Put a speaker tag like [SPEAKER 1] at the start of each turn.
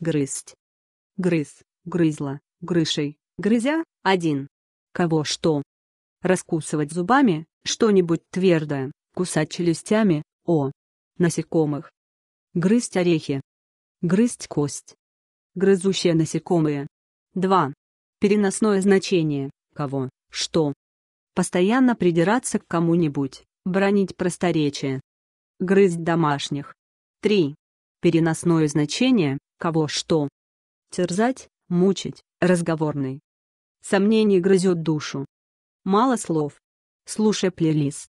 [SPEAKER 1] грызть. Грыз, грызла, грышей, грызя, один. Кого что? Раскусывать зубами, что-нибудь твердое, кусать челюстями, о. Насекомых. Грызть орехи. Грызть кость. Грызущие насекомые. 2. Переносное значение, кого, что. Постоянно придираться к кому-нибудь, бронить просторечие. Грызть домашних. 3. Переносное значение, Кого что? Терзать, мучить, разговорный. Сомнение грызет душу. Мало слов. Слушай плейлист.